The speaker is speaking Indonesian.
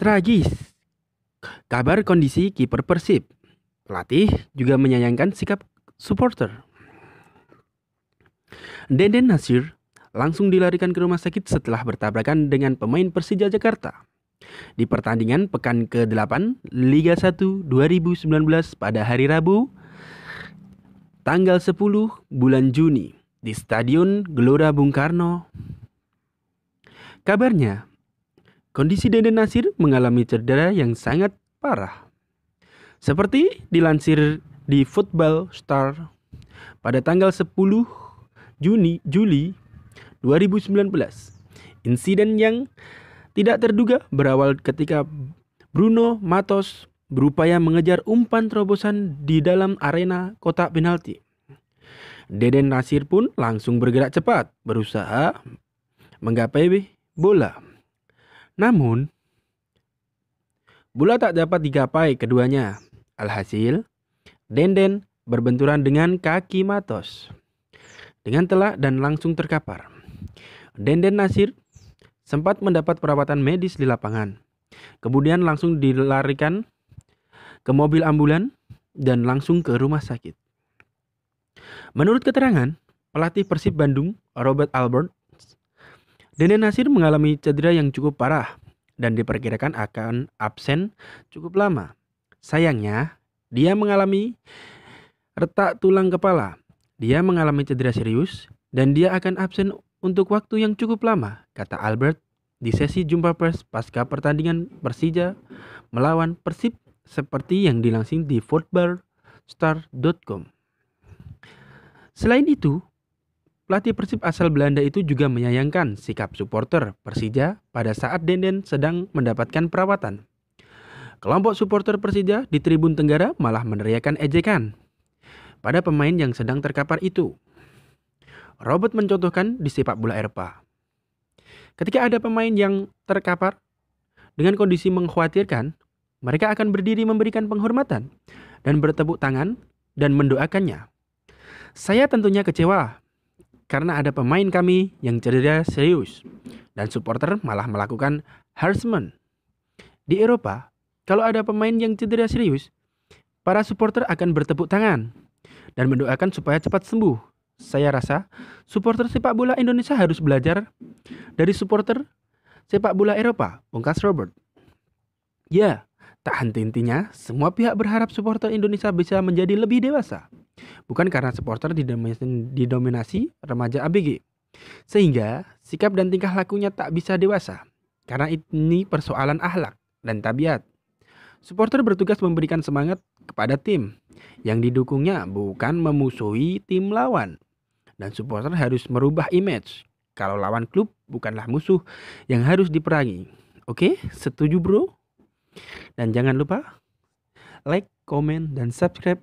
Tragis. Kabar kondisi kiper Persib. Pelatih juga menyayangkan sikap supporter. Denden Nasir langsung dilarikan ke rumah sakit setelah bertabrakan dengan pemain Persija Jakarta. Di pertandingan pekan ke-8 Liga 1 2019 pada hari Rabu tanggal 10 bulan Juni di Stadion Gelora Bung Karno. Kabarnya, Kondisi Deden Nasir mengalami cedera yang sangat parah. Seperti dilansir di Football Star pada tanggal 10 Juni Juli 2019. Insiden yang tidak terduga berawal ketika Bruno Matos berupaya mengejar umpan terobosan di dalam arena kotak penalti. Deden Nasir pun langsung bergerak cepat, berusaha menggapai bola. Namun, bola tak dapat digapai keduanya. Alhasil, Denden berbenturan dengan kaki Matos. Dengan telak dan langsung terkapar. Denden Nasir sempat mendapat perawatan medis di lapangan. Kemudian langsung dilarikan ke mobil ambulan dan langsung ke rumah sakit. Menurut keterangan, pelatih Persib Bandung, Robert Albert, Deden Nasir mengalami cedera yang cukup parah dan diperkirakan akan absen cukup lama. Sayangnya, dia mengalami retak tulang kepala. Dia mengalami cedera serius dan dia akan absen untuk waktu yang cukup lama, kata Albert di sesi jumpa pers pasca pertandingan Persija melawan Persib seperti yang dilansir di footballstar.com. Selain itu, Pelatih Persib asal Belanda itu juga menyayangkan sikap supporter Persija pada saat Denden sedang mendapatkan perawatan. Kelompok supporter Persija di Tribun Tenggara malah meneriakan ejekan pada pemain yang sedang terkapar itu. Robert mencontohkan di sepak bola Eropa. Ketika ada pemain yang terkapar dengan kondisi mengkhawatirkan, mereka akan berdiri memberikan penghormatan dan bertepuk tangan dan mendoakannya. Saya tentunya kecewa karena ada pemain kami yang cedera serius dan supporter malah melakukan harassment. Di Eropa, kalau ada pemain yang cedera serius, para supporter akan bertepuk tangan dan mendoakan supaya cepat sembuh. Saya rasa supporter sepak bola Indonesia harus belajar dari supporter sepak bola Eropa, pungkas Robert. Ya, tak henti-hentinya semua pihak berharap supporter Indonesia bisa menjadi lebih dewasa Bukan karena supporter didominasi remaja ABG. Sehingga sikap dan tingkah lakunya tak bisa dewasa. Karena ini persoalan ahlak dan tabiat. Supporter bertugas memberikan semangat kepada tim yang didukungnya bukan memusuhi tim lawan. Dan supporter harus merubah image kalau lawan klub bukanlah musuh yang harus diperangi. Oke, setuju bro? Dan jangan lupa like, comment, dan subscribe.